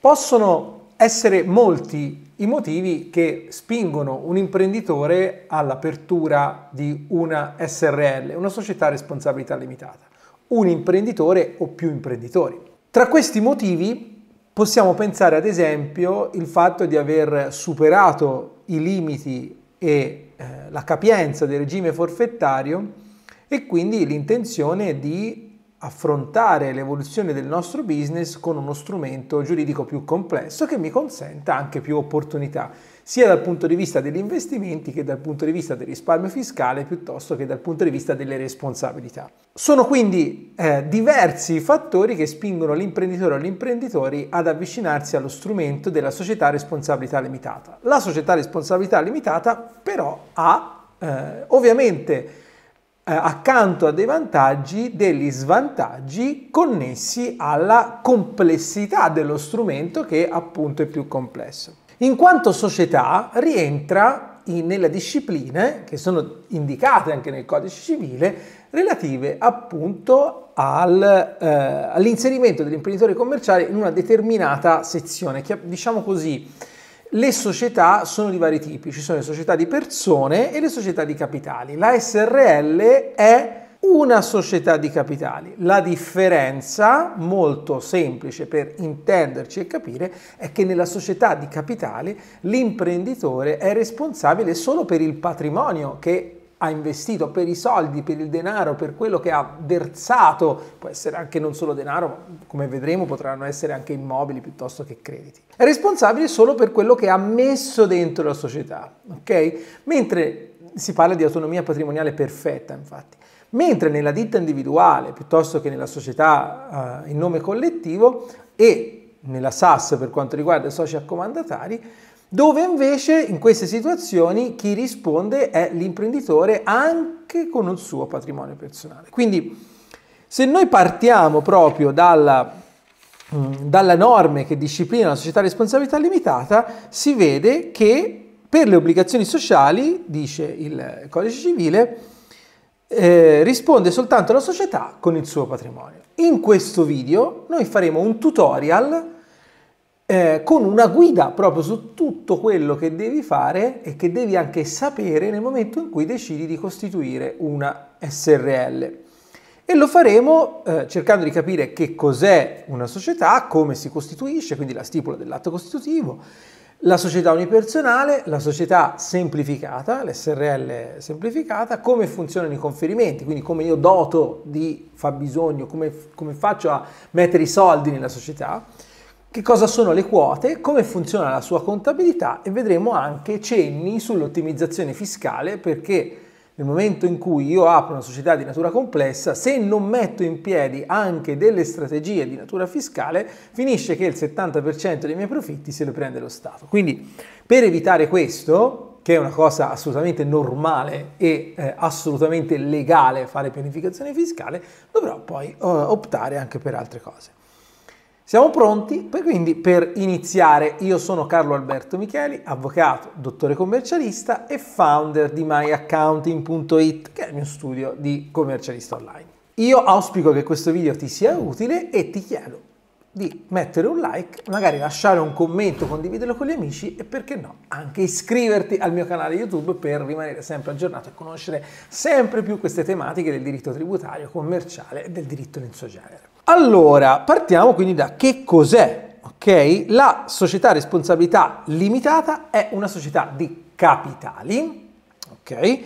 Possono essere molti i motivi che spingono un imprenditore all'apertura di una SRL, una società a responsabilità limitata, un imprenditore o più imprenditori. Tra questi motivi possiamo pensare ad esempio il fatto di aver superato i limiti e eh, la capienza del regime forfettario e quindi l'intenzione di affrontare l'evoluzione del nostro business con uno strumento giuridico più complesso che mi consenta anche più opportunità, sia dal punto di vista degli investimenti che dal punto di vista del risparmio fiscale piuttosto che dal punto di vista delle responsabilità. Sono quindi eh, diversi i fattori che spingono l'imprenditore o gli imprenditori ad avvicinarsi allo strumento della società responsabilità limitata. La società responsabilità limitata però ha eh, ovviamente eh, accanto a dei vantaggi degli svantaggi connessi alla complessità dello strumento che appunto è più complesso. In quanto società rientra in, nelle discipline che sono indicate anche nel codice civile relative appunto al, eh, all'inserimento dell'imprenditore commerciale in una determinata sezione, che, diciamo così le società sono di vari tipi, ci sono le società di persone e le società di capitali. La SRL è una società di capitali. La differenza, molto semplice per intenderci e capire, è che nella società di capitali l'imprenditore è responsabile solo per il patrimonio che ha investito, per i soldi, per il denaro, per quello che ha versato, può essere anche non solo denaro, ma come vedremo potranno essere anche immobili piuttosto che crediti. È responsabile solo per quello che ha messo dentro la società, ok? Mentre si parla di autonomia patrimoniale perfetta, infatti. Mentre nella ditta individuale, piuttosto che nella società eh, in nome collettivo e nella SAS per quanto riguarda i soci accomandatari, dove invece in queste situazioni chi risponde è l'imprenditore anche con il suo patrimonio personale. Quindi se noi partiamo proprio dalla, mm, dalle norme che disciplina la società a responsabilità limitata, si vede che per le obbligazioni sociali, dice il codice civile, eh, risponde soltanto la società con il suo patrimonio. In questo video noi faremo un tutorial eh, con una guida proprio su tutto quello che devi fare e che devi anche sapere nel momento in cui decidi di costituire una SRL. E lo faremo eh, cercando di capire che cos'è una società, come si costituisce, quindi la stipula dell'atto costitutivo, la società unipersonale, la società semplificata, l'SRL semplificata, come funzionano i conferimenti, quindi come io doto di fabbisogno, come, come faccio a mettere i soldi nella società, che cosa sono le quote, come funziona la sua contabilità e vedremo anche cenni sull'ottimizzazione fiscale perché nel momento in cui io apro una società di natura complessa, se non metto in piedi anche delle strategie di natura fiscale, finisce che il 70% dei miei profitti se lo prende lo Stato. Quindi per evitare questo, che è una cosa assolutamente normale e eh, assolutamente legale fare pianificazione fiscale, dovrò poi eh, optare anche per altre cose. Siamo pronti quindi per iniziare. Io sono Carlo Alberto Micheli, avvocato, dottore commercialista e founder di myaccounting.it, che è il mio studio di commercialista online. Io auspico che questo video ti sia utile e ti chiedo di mettere un like, magari lasciare un commento, condividerlo con gli amici e perché no, anche iscriverti al mio canale YouTube per rimanere sempre aggiornato e conoscere sempre più queste tematiche del diritto tributario, commerciale e del diritto in suo genere. Allora, partiamo quindi da che cos'è, ok? La società a responsabilità limitata è una società di capitali, ok?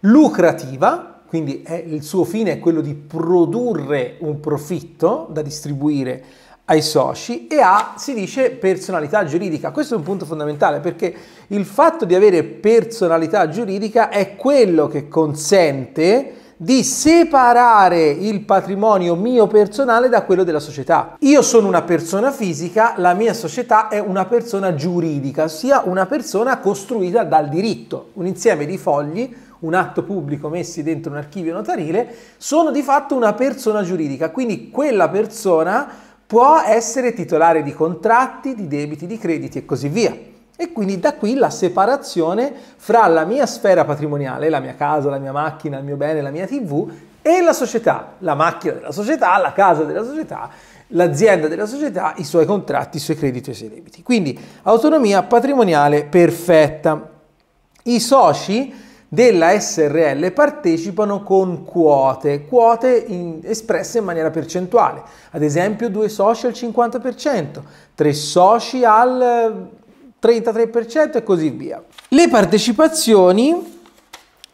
Lucrativa, quindi è, il suo fine è quello di produrre un profitto da distribuire ai soci e ha, si dice, personalità giuridica. Questo è un punto fondamentale perché il fatto di avere personalità giuridica è quello che consente di separare il patrimonio mio personale da quello della società. Io sono una persona fisica, la mia società è una persona giuridica, ossia una persona costruita dal diritto, un insieme di fogli un atto pubblico messi dentro un archivio notarile, sono di fatto una persona giuridica, quindi quella persona può essere titolare di contratti, di debiti, di crediti e così via. E quindi da qui la separazione fra la mia sfera patrimoniale, la mia casa, la mia macchina, il mio bene, la mia tv e la società, la macchina della società, la casa della società, l'azienda della società, i suoi contratti, i suoi crediti e i suoi debiti. Quindi autonomia patrimoniale perfetta. I soci della SRL partecipano con quote, quote in, espresse in maniera percentuale, ad esempio due soci al 50%, tre soci al 33% e così via. Le partecipazioni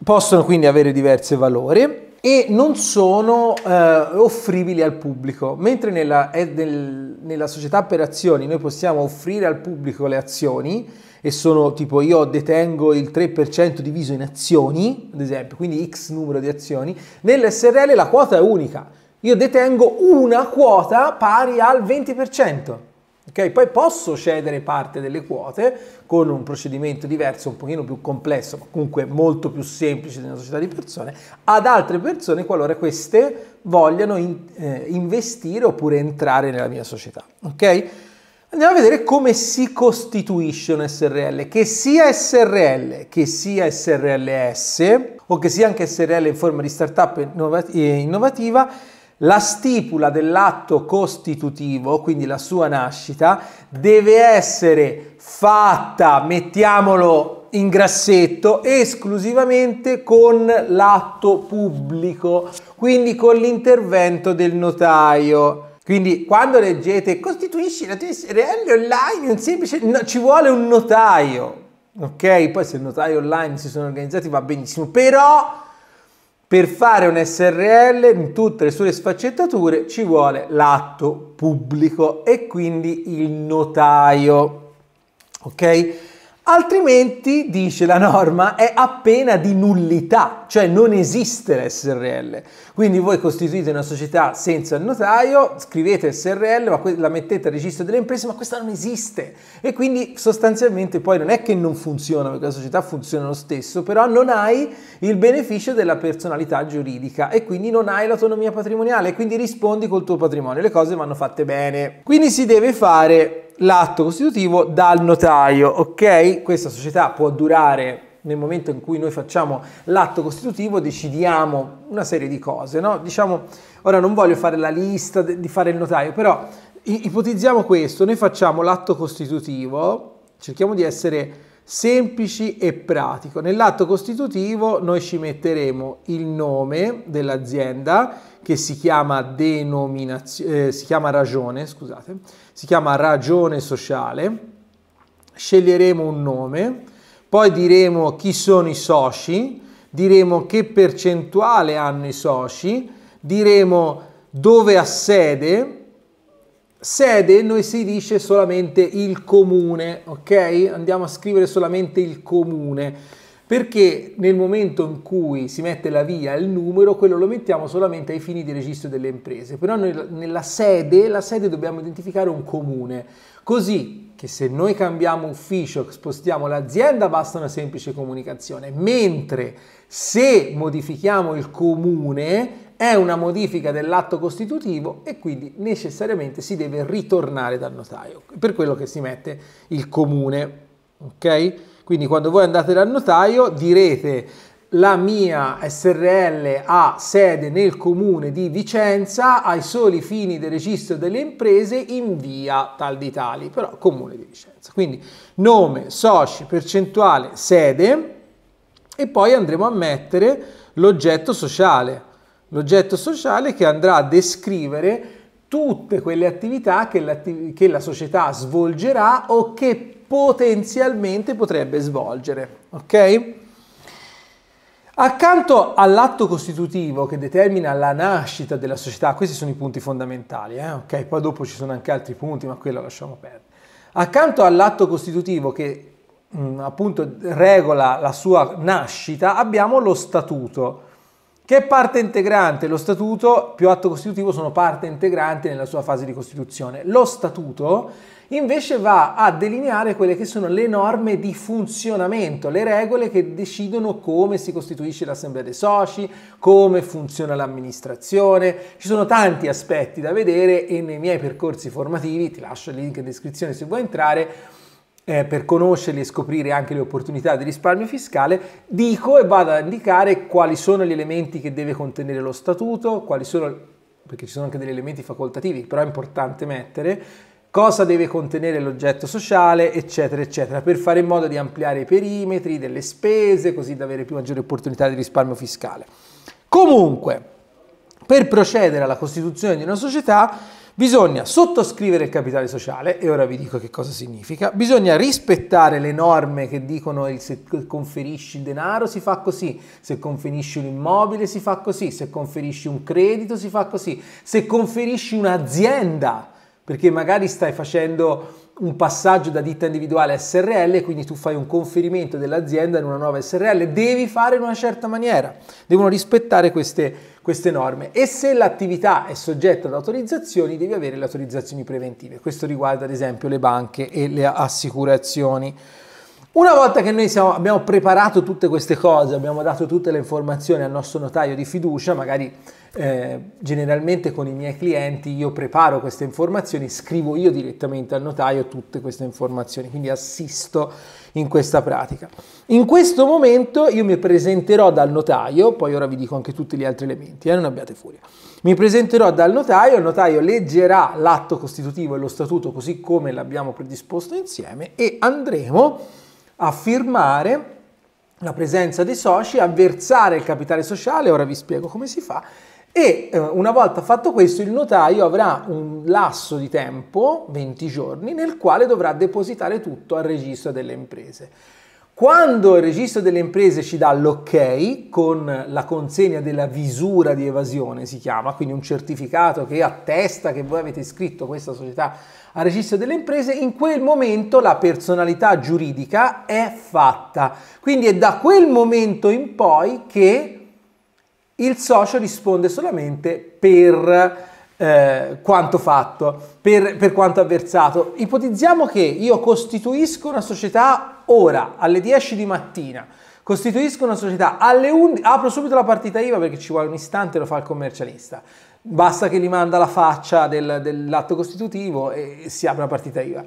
possono quindi avere diverse valori e non sono eh, offribili al pubblico, mentre nella, nel, nella società per azioni noi possiamo offrire al pubblico le azioni e sono tipo io detengo il 3% diviso in azioni, ad esempio, quindi x numero di azioni, nell'SRL la quota è unica, io detengo una quota pari al 20%. Okay? Poi posso cedere parte delle quote con un procedimento diverso, un pochino più complesso, ma comunque molto più semplice di una società di persone, ad altre persone qualora queste vogliano in, eh, investire oppure entrare nella mia società. Okay? Andiamo a vedere come si costituisce un SRL, che sia SRL, che sia SRLS o che sia anche SRL in forma di startup innovativa la stipula dell'atto costitutivo, quindi la sua nascita, deve essere fatta, mettiamolo in grassetto, esclusivamente con l'atto pubblico, quindi con l'intervento del notaio. Quindi quando leggete costituisci la tua SRL online, un semplice, no, ci vuole un notaio, ok? Poi se il notaio online si sono organizzati va benissimo, però per fare un SRL in tutte le sue sfaccettature ci vuole l'atto pubblico e quindi il notaio. Ok? Altrimenti, dice la norma, è appena di nullità, cioè non esiste l'SRL. Quindi voi costituite una società senza il notaio, scrivete SRL, la mettete al registro delle imprese, ma questa non esiste. E quindi sostanzialmente poi non è che non funziona, perché la società funziona lo stesso, però non hai il beneficio della personalità giuridica e quindi non hai l'autonomia patrimoniale e quindi rispondi col tuo patrimonio. Le cose vanno fatte bene. Quindi si deve fare l'atto costitutivo dal notaio, ok? Questa società può durare nel momento in cui noi facciamo l'atto costitutivo decidiamo una serie di cose, no? Diciamo, ora non voglio fare la lista di fare il notaio, però ipotizziamo questo, noi facciamo l'atto costitutivo, cerchiamo di essere semplici e pratico. Nell'atto costitutivo noi ci metteremo il nome dell'azienda che si chiama, eh, si chiama ragione, scusate, si chiama ragione sociale, sceglieremo un nome, poi diremo chi sono i soci, diremo che percentuale hanno i soci, diremo dove ha sede, sede noi si dice solamente il comune, ok? Andiamo a scrivere solamente il comune perché nel momento in cui si mette la via il numero, quello lo mettiamo solamente ai fini di registro delle imprese, però nel, nella sede, la sede dobbiamo identificare un comune, così che se noi cambiamo ufficio, spostiamo l'azienda, basta una semplice comunicazione, mentre se modifichiamo il comune è una modifica dell'atto costitutivo e quindi necessariamente si deve ritornare dal notaio, per quello che si mette il comune, ok? Quindi quando voi andate dal notaio direte la mia SRL ha sede nel comune di Vicenza ai soli fini del registro delle imprese in via tal di tali, però comune di Vicenza. Quindi nome, soci, percentuale, sede e poi andremo a mettere l'oggetto sociale. L'oggetto sociale che andrà a descrivere tutte quelle attività che, che, la società svolgerà o che potenzialmente potrebbe svolgere. Ok? Accanto all'atto costitutivo che determina la nascita della società, questi sono i punti fondamentali, eh? ok? Poi dopo ci sono anche altri punti, ma quello lasciamo perdere. Accanto all'atto costitutivo che mh, mm, appunto regola la sua nascita, abbiamo lo statuto. Che parte integrante? Lo statuto più atto costitutivo sono parte integrante nella sua fase di costituzione. Lo statuto invece va a delineare quelle che sono le norme di funzionamento, le regole che decidono come si costituisce l'assemblea dei soci, come funziona l'amministrazione. Ci sono tanti aspetti da vedere e nei miei percorsi formativi, ti lascio il link in descrizione se vuoi entrare, eh, per conoscerli e scoprire anche le opportunità di risparmio fiscale, dico e vado a indicare quali sono gli elementi che deve contenere lo statuto, quali sono, perché ci sono anche degli elementi facoltativi, però è importante mettere, cosa deve contenere l'oggetto sociale, eccetera, eccetera, per fare in modo di ampliare i perimetri delle spese, così da avere più maggiori opportunità di risparmio fiscale. Comunque, per procedere alla costituzione di una società, Bisogna sottoscrivere il capitale sociale, e ora vi dico che cosa significa, bisogna rispettare le norme che dicono il, se conferisci il denaro si fa così, se conferisci un immobile si fa così, se conferisci un credito si fa così, se conferisci un'azienda perché magari stai facendo un passaggio da ditta individuale a SRL, quindi tu fai un conferimento dell'azienda in una nuova SRL, devi fare in una certa maniera, devono rispettare queste, queste norme e se l'attività è soggetta ad autorizzazioni devi avere le autorizzazioni preventive, questo riguarda ad esempio le banche e le assicurazioni. Una volta che noi siamo, abbiamo preparato tutte queste cose, abbiamo dato tutte le informazioni al nostro notaio di fiducia, magari eh, generalmente con i miei clienti io preparo queste informazioni, scrivo io direttamente al notaio tutte queste informazioni, quindi assisto in questa pratica. In questo momento io mi presenterò dal notaio, poi ora vi dico anche tutti gli altri elementi, eh, non abbiate furia. Mi presenterò dal notaio, il notaio leggerà l'atto costitutivo e lo statuto così come l'abbiamo predisposto insieme e andremo a firmare la presenza dei soci, a versare il capitale sociale, ora vi spiego come si fa, e eh, una volta fatto questo il notaio avrà un lasso di tempo, 20 giorni, nel quale dovrà depositare tutto al registro delle imprese. Quando il registro delle imprese ci dà l'ok con la consegna della visura di evasione, si chiama, quindi un certificato che attesta che voi avete iscritto questa società al registro delle imprese, in quel momento la personalità giuridica è fatta. Quindi è da quel momento in poi che il socio risponde solamente per eh, quanto fatto, per, per quanto avversato. Ipotizziamo che io costituisco una società ora, alle 10 di mattina, costituisco una società alle 11, apro subito la partita IVA perché ci vuole un istante, lo fa il commercialista basta che gli manda la faccia del, dell'atto costitutivo e si apre una partita IVA,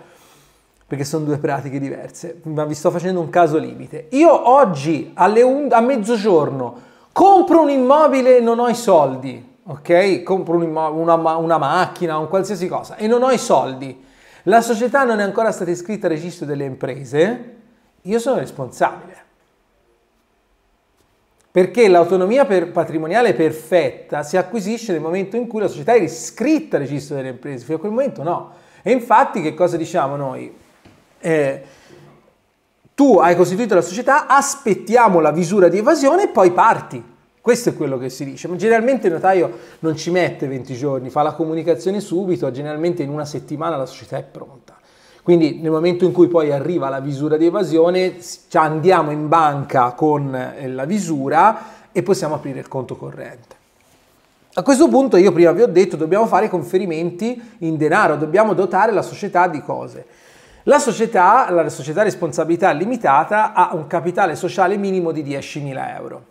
perché sono due pratiche diverse, ma vi sto facendo un caso limite. Io oggi a mezzogiorno compro un immobile e non ho i soldi, ok? Compro un una, una macchina, un qualsiasi cosa, e non ho i soldi. La società non è ancora stata iscritta al registro delle imprese, io sono responsabile. Perché l'autonomia per patrimoniale perfetta si acquisisce nel momento in cui la società è iscritta al registro delle imprese, fino a quel momento no. E infatti che cosa diciamo noi? Eh, tu hai costituito la società, aspettiamo la visura di evasione e poi parti. Questo è quello che si dice, ma generalmente il notaio non ci mette 20 giorni, fa la comunicazione subito, generalmente in una settimana la società è pronta. Quindi nel momento in cui poi arriva la visura di evasione, cioè andiamo in banca con eh, la visura e possiamo aprire il conto corrente. A questo punto io prima vi ho detto dobbiamo fare conferimenti in denaro, dobbiamo dotare la società di cose. La società, la società responsabilità limitata, ha un capitale sociale minimo di 10.000 euro.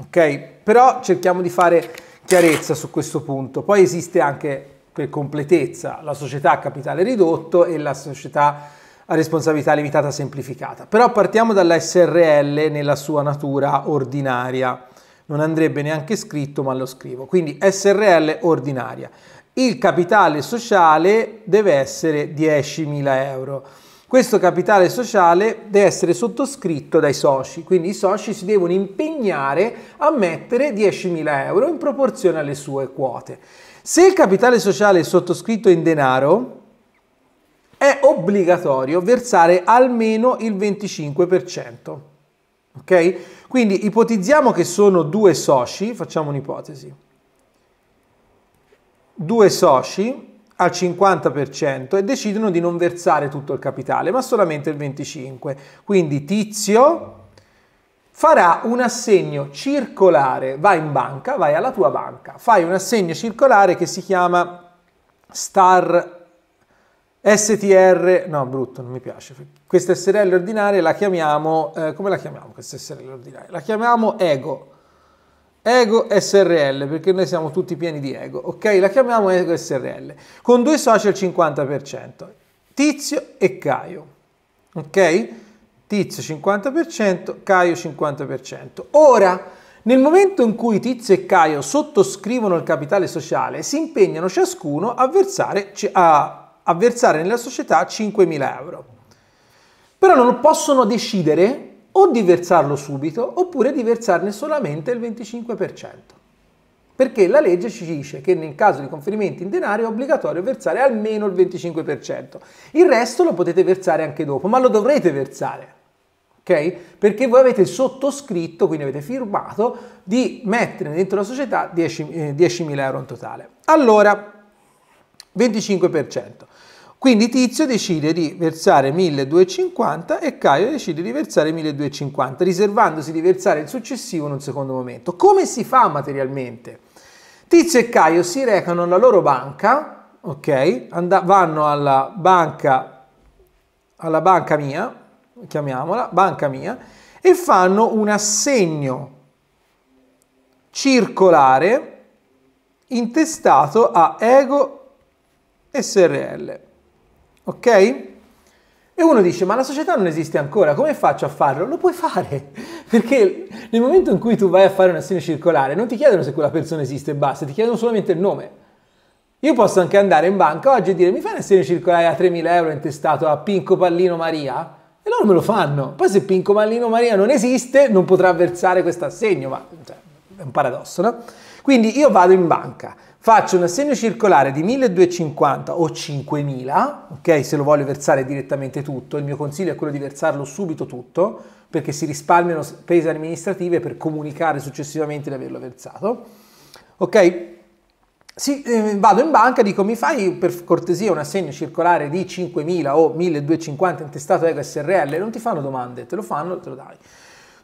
Ok? Però cerchiamo di fare chiarezza su questo punto. Poi esiste anche per completezza la società a capitale ridotto e la società a responsabilità limitata semplificata. Però partiamo dalla SRL nella sua natura ordinaria. Non andrebbe neanche scritto, ma lo scrivo. Quindi SRL ordinaria. Il capitale sociale deve essere 10.000 euro. Questo capitale sociale deve essere sottoscritto dai soci, quindi i soci si devono impegnare a mettere 10.000 euro in proporzione alle sue quote. Se il capitale sociale è sottoscritto in denaro, è obbligatorio versare almeno il 25%. Ok? Quindi ipotizziamo che sono due soci, facciamo un'ipotesi. Due soci al 50% e decidono di non versare tutto il capitale, ma solamente il 25%. Quindi Tizio farà un assegno circolare, vai in banca, vai alla tua banca, fai un assegno circolare che si chiama STAR STR, no brutto, non mi piace, questa SRL ordinaria la chiamiamo, eh, come la chiamiamo questa SRL ordinaria? La chiamiamo Ego, Ego SRL, perché noi siamo tutti pieni di ego, ok? La chiamiamo Ego SRL, con due soci al 50%, Tizio e Caio, ok? Tizio 50%, Caio 50%. Ora, nel momento in cui Tizio e Caio sottoscrivono il capitale sociale, si impegnano ciascuno a versare, a, a versare nella società 5.000 euro. Però non possono decidere o di versarlo subito oppure di versarne solamente il 25%. Perché la legge ci dice che nel caso di conferimenti in denaro è obbligatorio versare almeno il 25%. Il resto lo potete versare anche dopo, ma lo dovrete versare ok? Perché voi avete sottoscritto, quindi avete firmato, di mettere dentro la società 10.000 eh, 10 euro in totale. Allora, 25%. Quindi Tizio decide di versare 1250 e Caio decide di versare 1250, riservandosi di versare il successivo in un secondo momento. Come si fa materialmente? Tizio e Caio si recano alla loro banca, ok? And vanno alla banca, alla banca mia, chiamiamola, banca mia, e fanno un assegno circolare intestato a Ego SRL. Ok? E uno dice, ma la società non esiste ancora, come faccio a farlo? Lo puoi fare, perché nel momento in cui tu vai a fare un assegno circolare non ti chiedono se quella persona esiste e basta, ti chiedono solamente il nome. Io posso anche andare in banca oggi e dire mi fai un assegno circolare a 3.000 euro intestato a Pinco Pallino Maria? E loro me lo fanno. Poi se Pinco Mallino Maria non esiste, non potrà versare questo assegno, ma cioè, è un paradosso, no? Quindi io vado in banca, faccio un assegno circolare di 1250 o 5000, ok? Se lo voglio versare direttamente tutto, il mio consiglio è quello di versarlo subito tutto, perché si risparmiano spese amministrative per comunicare successivamente di averlo versato. Ok? Sì, eh, vado in banca, dico mi fai per cortesia un assegno circolare di 5.000 o 1.250 intestato EGO SRL, non ti fanno domande, te lo fanno, te lo dai.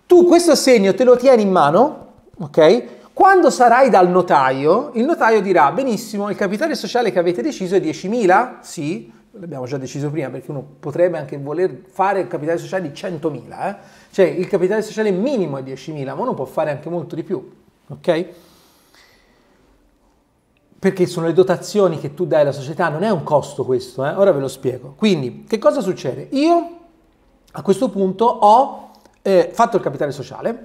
Tu questo assegno te lo tieni in mano, ok? Quando sarai dal notaio, il notaio dirà benissimo, il capitale sociale che avete deciso è 10.000, sì, l'abbiamo già deciso prima perché uno potrebbe anche voler fare il capitale sociale di 100.000, eh? cioè il capitale sociale minimo è 10.000, ma uno può fare anche molto di più, ok? perché sono le dotazioni che tu dai alla società, non è un costo questo, eh? ora ve lo spiego. Quindi, che cosa succede? Io a questo punto ho eh, fatto il capitale sociale,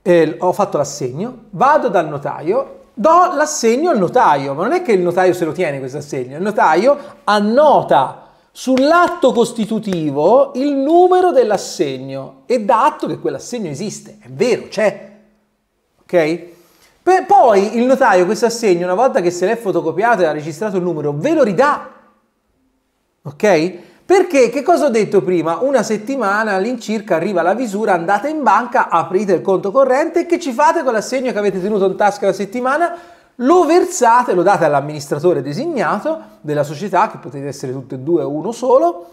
eh, ho fatto l'assegno, vado dal notaio, do l'assegno al notaio, ma non è che il notaio se lo tiene questo assegno, il notaio annota sull'atto costitutivo il numero dell'assegno e dà atto che quell'assegno esiste, è vero, c'è, ok? P poi il notaio questo assegno, una volta che se l'è fotocopiato e ha registrato il numero, ve lo ridà. Ok? Perché che cosa ho detto prima? Una settimana all'incirca arriva la visura, andate in banca, aprite il conto corrente, e che ci fate con l'assegno che avete tenuto in tasca la settimana? Lo versate, lo date all'amministratore designato della società, che potete essere tutte e due o uno solo,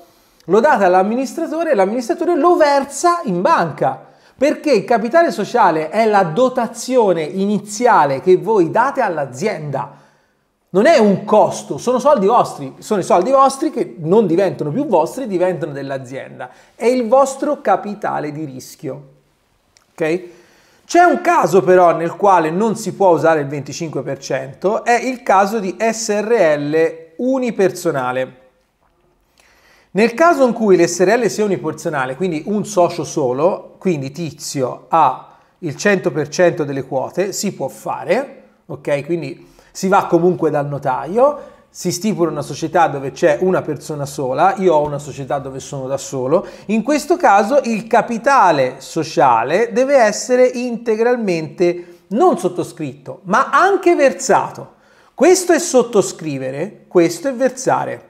lo date all'amministratore e l'amministratore lo versa in banca. Perché il capitale sociale è la dotazione iniziale che voi date all'azienda. Non è un costo, sono soldi vostri, sono i soldi vostri che non diventano più vostri, diventano dell'azienda. È il vostro capitale di rischio. Ok? C'è un caso però nel quale non si può usare il 25%, è il caso di SRL unipersonale. Nel caso in cui l'SRL sia uniporzionale, quindi un socio solo, quindi tizio ha il 100% delle quote, si può fare, ok? Quindi si va comunque dal notaio, si stipula una società dove c'è una persona sola, io ho una società dove sono da solo, in questo caso il capitale sociale deve essere integralmente non sottoscritto, ma anche versato. Questo è sottoscrivere, questo è versare.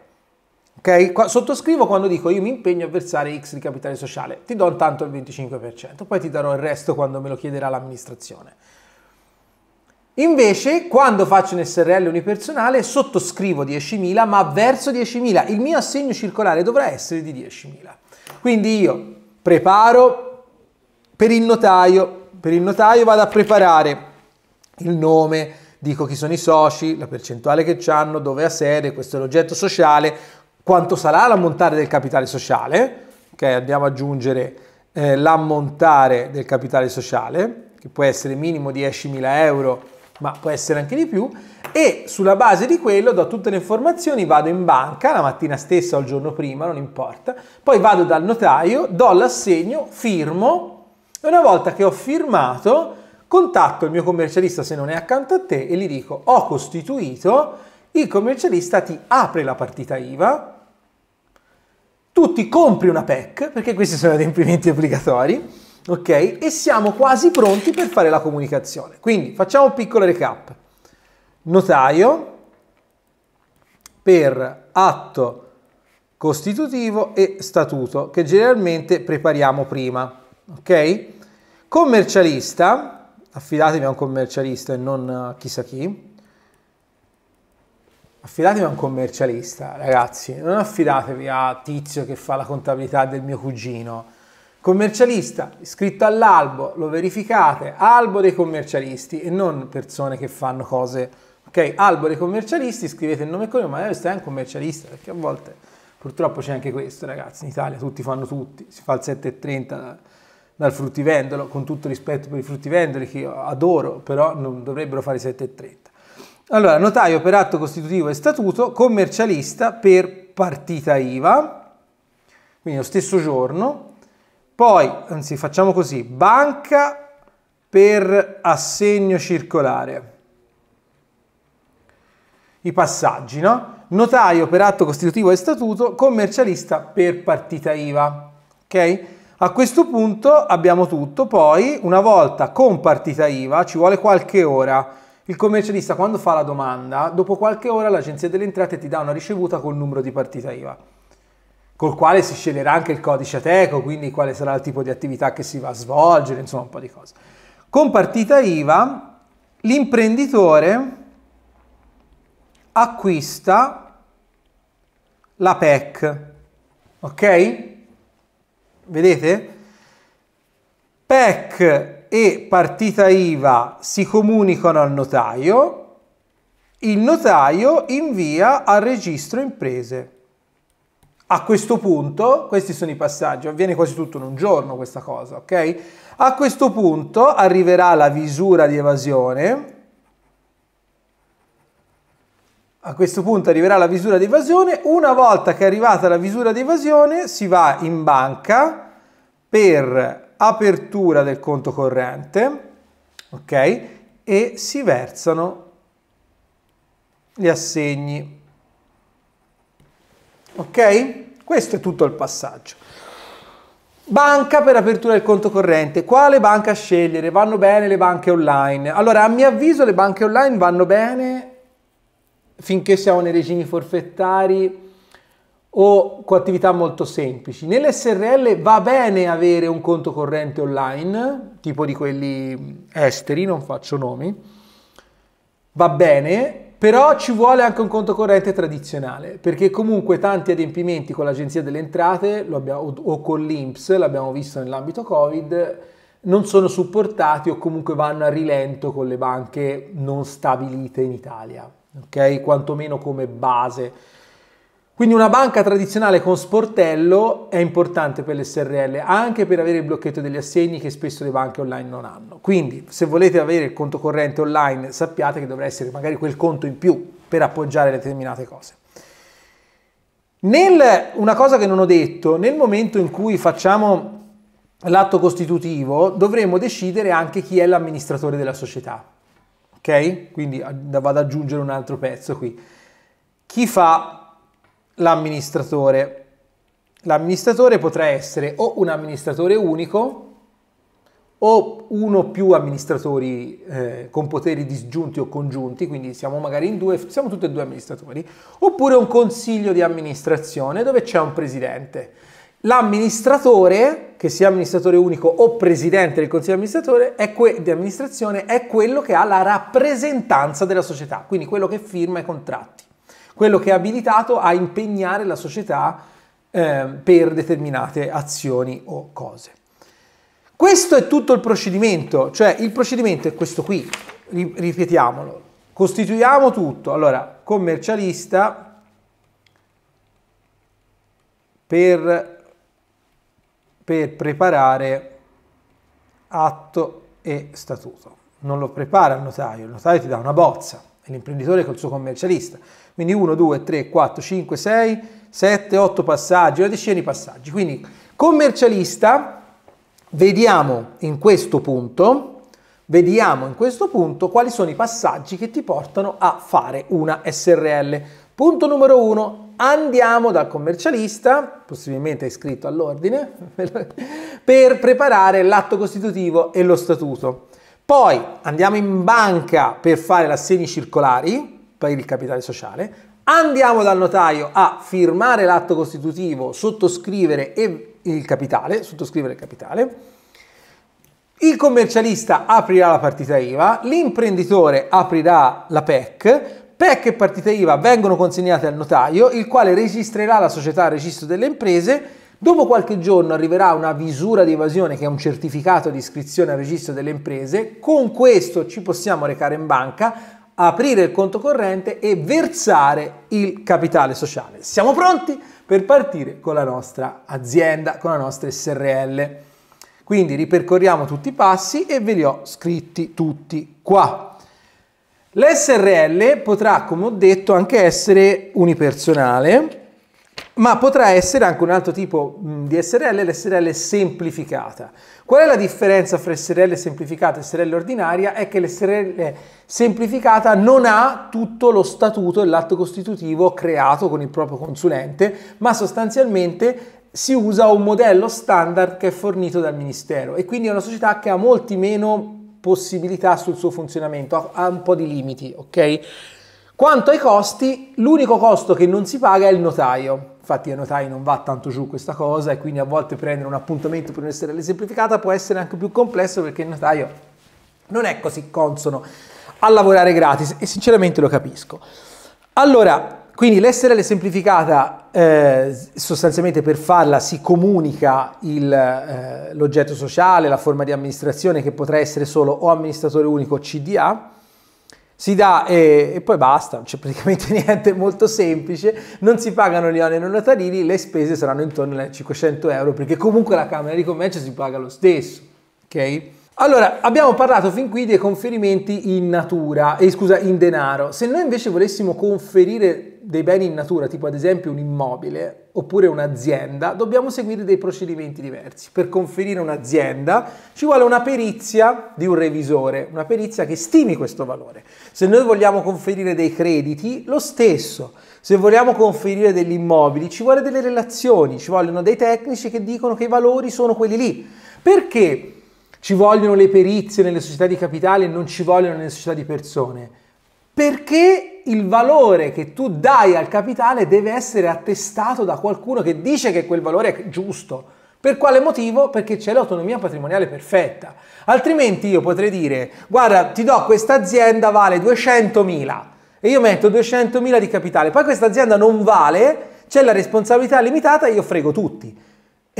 Ok? Sottoscrivo quando dico io mi impegno a versare X di capitale sociale, ti do intanto il 25%, poi ti darò il resto quando me lo chiederà l'amministrazione. Invece, quando faccio un SRL unipersonale, sottoscrivo 10.000, ma verso 10.000. Il mio assegno circolare dovrà essere di 10.000. Quindi io preparo per il notaio, per il notaio vado a preparare il nome, dico chi sono i soci, la percentuale che hanno, dove ha sede, questo è l'oggetto sociale, quanto sarà l'ammontare del capitale sociale, ok? Andiamo ad aggiungere eh, l'ammontare del capitale sociale, che può essere minimo 10.000 euro, ma può essere anche di più, e sulla base di quello do tutte le informazioni, vado in banca la mattina stessa o il giorno prima, non importa, poi vado dal notaio, do l'assegno, firmo e una volta che ho firmato contatto il mio commercialista se non è accanto a te e gli dico ho costituito, il commercialista ti apre la partita IVA, tu ti compri una PEC, perché questi sono adempimenti obbligatori, ok? E siamo quasi pronti per fare la comunicazione. Quindi facciamo un piccolo recap. Notaio per atto costitutivo e statuto, che generalmente prepariamo prima, ok? Commercialista, affidatevi a un commercialista e non chissà chi, Affidatevi a un commercialista, ragazzi, non affidatevi a Tizio che fa la contabilità del mio cugino. Commercialista, iscritto all'albo, lo verificate, albo dei commercialisti e non persone che fanno cose. Ok, albo dei commercialisti, scrivete il nome e cognome, magari stai un commercialista, perché a volte purtroppo c'è anche questo, ragazzi, in Italia tutti fanno tutti, si fa il 7,30 da, dal fruttivendolo, con tutto rispetto per i fruttivendoli che io adoro, però non dovrebbero fare i 7,30. Allora, notaio per atto costitutivo e statuto, commercialista per partita IVA, quindi lo stesso giorno. Poi, anzi, facciamo così, banca per assegno circolare. I passaggi, no? Notaio per atto costitutivo e statuto, commercialista per partita IVA. Ok? A questo punto abbiamo tutto, poi una volta con partita IVA ci vuole qualche ora il commercialista quando fa la domanda, dopo qualche ora l'agenzia delle entrate ti dà una ricevuta col numero di partita IVA, col quale si sceglierà anche il codice ateco, quindi quale sarà il tipo di attività che si va a svolgere, insomma un po' di cose. Con partita IVA l'imprenditore acquista la PEC, ok? Vedete? PEC e partita IVA si comunicano al notaio, il notaio invia al registro imprese. A questo punto, questi sono i passaggi, avviene quasi tutto in un giorno questa cosa, ok? A questo punto arriverà la visura di evasione, a questo punto arriverà la visura di evasione, una volta che è arrivata la visura di evasione si va in banca per apertura del conto corrente, ok? E si versano gli assegni. Ok? Questo è tutto il passaggio. Banca per apertura del conto corrente. Quale banca scegliere? Vanno bene le banche online? Allora, a mio avviso le banche online vanno bene finché siamo nei regimi forfettari o con attività molto semplici. Nell'SRL va bene avere un conto corrente online, tipo di quelli esteri, non faccio nomi, va bene, però ci vuole anche un conto corrente tradizionale, perché comunque tanti adempimenti con l'Agenzia delle Entrate abbiamo, o con l'Inps, l'abbiamo visto nell'ambito Covid, non sono supportati o comunque vanno a rilento con le banche non stabilite in Italia, ok? Quantomeno come base quindi una banca tradizionale con sportello è importante per l'SRL, anche per avere il blocchetto degli assegni che spesso le banche online non hanno. Quindi se volete avere il conto corrente online sappiate che dovrà essere magari quel conto in più per appoggiare determinate cose. Nel, una cosa che non ho detto, nel momento in cui facciamo l'atto costitutivo dovremo decidere anche chi è l'amministratore della società. Ok? Quindi vado ad aggiungere un altro pezzo qui. Chi fa l'amministratore. L'amministratore potrà essere o un amministratore unico o uno o più amministratori eh, con poteri disgiunti o congiunti, quindi siamo magari in due, siamo tutti e due amministratori, oppure un consiglio di amministrazione dove c'è un presidente. L'amministratore, che sia amministratore unico o presidente del consiglio di, di amministrazione, è quello che ha la rappresentanza della società, quindi quello che firma i contratti quello che è abilitato a impegnare la società eh, per determinate azioni o cose. Questo è tutto il procedimento, cioè il procedimento è questo qui, ripetiamolo, costituiamo tutto, allora commercialista per, per preparare atto e statuto, non lo prepara il notaio, il notaio ti dà una bozza, l'imprenditore col suo commercialista. Quindi 1, 2, 3, 4, 5, 6, 7, 8 passaggi, una decina di passaggi. Quindi commercialista, vediamo in questo punto, vediamo in questo punto quali sono i passaggi che ti portano a fare una SRL. Punto numero 1, andiamo dal commercialista, possibilmente iscritto all'ordine, per preparare l'atto costitutivo e lo statuto. Poi andiamo in banca per fare le circolari per il capitale sociale, andiamo dal notaio a firmare l'atto costitutivo, sottoscrivere il capitale, sottoscrivere il capitale. Il commercialista aprirà la partita IVA, l'imprenditore aprirà la PEC, PEC e partita IVA vengono consegnate al notaio, il quale registrerà la società al registro delle imprese Dopo qualche giorno arriverà una visura di evasione che è un certificato di iscrizione al registro delle imprese. Con questo ci possiamo recare in banca, aprire il conto corrente e versare il capitale sociale. Siamo pronti per partire con la nostra azienda, con la nostra SRL. Quindi ripercorriamo tutti i passi e ve li ho scritti tutti qua. L'SRL potrà, come ho detto, anche essere unipersonale ma potrà essere anche un altro tipo di SRL, l'SRL semplificata. Qual è la differenza fra SRL semplificata e SRL ordinaria? È che l'SRL semplificata non ha tutto lo statuto e l'atto costitutivo creato con il proprio consulente, ma sostanzialmente si usa un modello standard che è fornito dal Ministero e quindi è una società che ha molti meno possibilità sul suo funzionamento, ha un po' di limiti, ok? Quanto ai costi, l'unico costo che non si paga è il notaio. Infatti ai notai non va tanto giù questa cosa e quindi a volte prendere un appuntamento per essere semplificata può essere anche più complesso perché il notaio non è così consono a lavorare gratis e sinceramente lo capisco. Allora, quindi l'essere semplificata eh, sostanzialmente per farla si comunica eh, l'oggetto eh, sociale, la forma di amministrazione che potrà essere solo o amministratore unico o CDA, si dà e, e poi basta, non c'è cioè, praticamente niente, molto semplice, non si pagano gli oneri non tarili, le spese saranno intorno ai 500 euro perché comunque la Camera di Commercio si paga lo stesso, ok? Allora, abbiamo parlato fin qui dei conferimenti in natura, eh, scusa, in denaro. Se noi invece volessimo conferire dei beni in natura, tipo ad esempio un immobile oppure un'azienda, dobbiamo seguire dei procedimenti diversi. Per conferire un'azienda ci vuole una perizia di un revisore, una perizia che stimi questo valore. Se noi vogliamo conferire dei crediti, lo stesso. Se vogliamo conferire degli immobili, ci vuole delle relazioni, ci vogliono dei tecnici che dicono che i valori sono quelli lì. Perché ci vogliono le perizie nelle società di capitale e non ci vogliono nelle società di persone? perché il valore che tu dai al capitale deve essere attestato da qualcuno che dice che quel valore è giusto. Per quale motivo? Perché c'è l'autonomia patrimoniale perfetta. Altrimenti io potrei dire, guarda, ti do questa azienda vale 200.000 e io metto 200.000 di capitale, poi questa azienda non vale, c'è la responsabilità limitata e io frego tutti.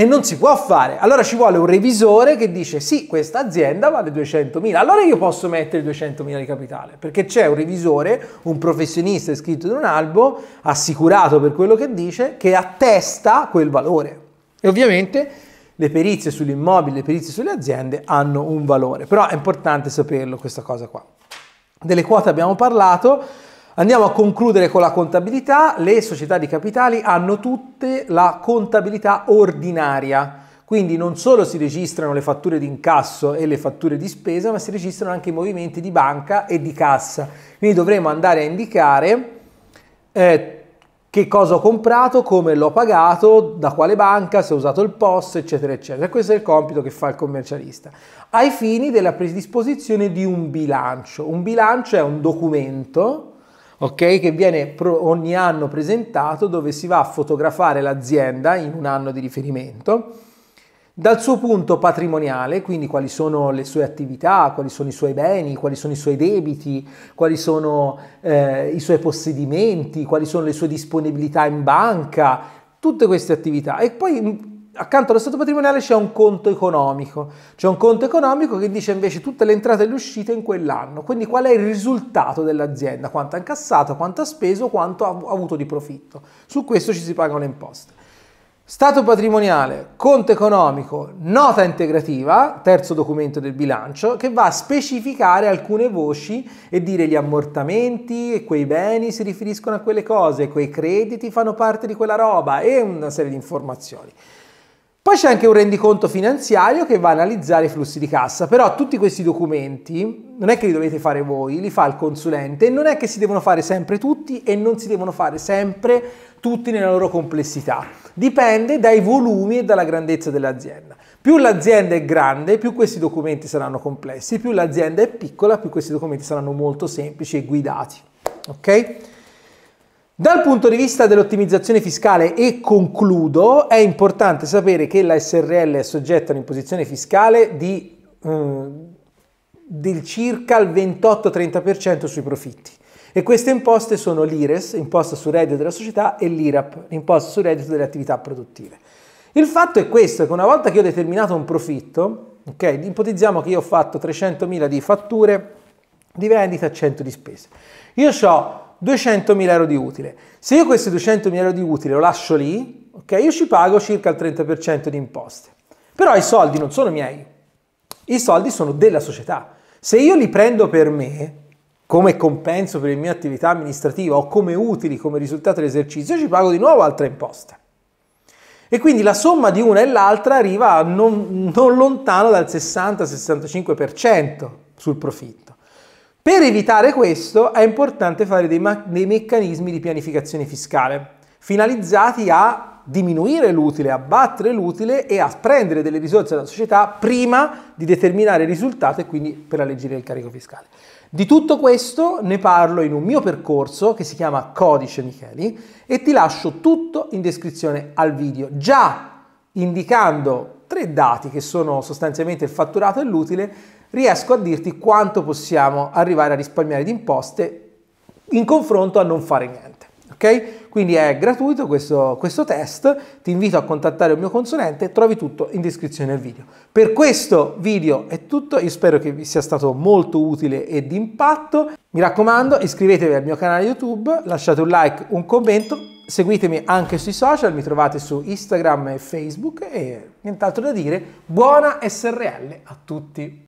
E non si può fare. Allora ci vuole un revisore che dice sì, questa azienda vale 200.000, allora io posso mettere 200.000 di capitale, perché c'è un revisore, un professionista iscritto in un albo, assicurato per quello che dice, che attesta quel valore. E ovviamente le perizie sull'immobile, le perizie sulle aziende hanno un valore, però è importante saperlo questa cosa qua. Delle quote abbiamo parlato, Andiamo a concludere con la contabilità. Le società di capitali hanno tutte la contabilità ordinaria. Quindi non solo si registrano le fatture di incasso e le fatture di spesa, ma si registrano anche i movimenti di banca e di cassa. Quindi dovremo andare a indicare eh, che cosa ho comprato, come l'ho pagato, da quale banca, se ho usato il POS, eccetera, eccetera. Questo è il compito che fa il commercialista. Ai fini della predisposizione di un bilancio. Un bilancio è un documento ok? che viene ogni anno presentato dove si va a fotografare l'azienda in un anno di riferimento dal suo punto patrimoniale, quindi quali sono le sue attività, quali sono i suoi beni, quali sono i suoi debiti, quali sono eh, i suoi possedimenti, quali sono le sue disponibilità in banca, tutte queste attività. E poi accanto allo stato patrimoniale c'è un conto economico, c'è un conto economico che dice invece tutte le entrate e le uscite in quell'anno, quindi qual è il risultato dell'azienda, quanto ha incassato, quanto ha speso, quanto ha avuto di profitto. Su questo ci si pagano le imposte. Stato patrimoniale, conto economico, nota integrativa, terzo documento del bilancio, che va a specificare alcune voci e dire gli ammortamenti e quei beni si riferiscono a quelle cose, quei crediti fanno parte di quella roba e una serie di informazioni. Poi c'è anche un rendiconto finanziario che va a analizzare i flussi di cassa, però tutti questi documenti non è che li dovete fare voi, li fa il consulente non è che si devono fare sempre tutti e non si devono fare sempre tutti nella loro complessità. Dipende dai volumi e dalla grandezza dell'azienda. Più l'azienda è grande, più questi documenti saranno complessi, più l'azienda è piccola, più questi documenti saranno molto semplici e guidati. Ok? Dal punto di vista dell'ottimizzazione fiscale e concludo, è importante sapere che la SRL è soggetta a un'imposizione fiscale di, eh, del circa il 28-30% sui profitti. E queste imposte sono l'IRES, imposta sul reddito della società, e l'IRAP, imposta sul reddito delle attività produttive. Il fatto è questo, che una volta che ho determinato un profitto, okay, ipotizziamo che io ho fatto 300.000 di fatture di vendita, 100 di spese. Io ho 200.000 euro di utile. Se io questi 200.000 euro di utile lo lascio lì, ok, io ci pago circa il 30% di imposte. Però i soldi non sono miei, i soldi sono della società. Se io li prendo per me, come compenso per la mia attività amministrativa o come utili, come risultato dell'esercizio, ci pago di nuovo altre imposte. E quindi la somma di una e l'altra arriva non, non lontano dal 60-65% sul profitto. Per evitare questo è importante fare dei, dei meccanismi di pianificazione fiscale finalizzati a diminuire l'utile, abbattere l'utile e a prendere delle risorse dalla società prima di determinare il risultato e quindi per alleggerire il carico fiscale. Di tutto questo ne parlo in un mio percorso che si chiama Codice Micheli e ti lascio tutto in descrizione al video, già indicando tre dati che sono sostanzialmente il fatturato e l'utile riesco a dirti quanto possiamo arrivare a risparmiare di imposte in confronto a non fare niente. Ok? Quindi è gratuito questo, questo, test, ti invito a contattare il mio consulente, trovi tutto in descrizione del video. Per questo video è tutto, io spero che vi sia stato molto utile e di impatto. Mi raccomando, iscrivetevi al mio canale YouTube, lasciate un like, un commento, seguitemi anche sui social, mi trovate su Instagram e Facebook e nient'altro da dire, buona SRL a tutti!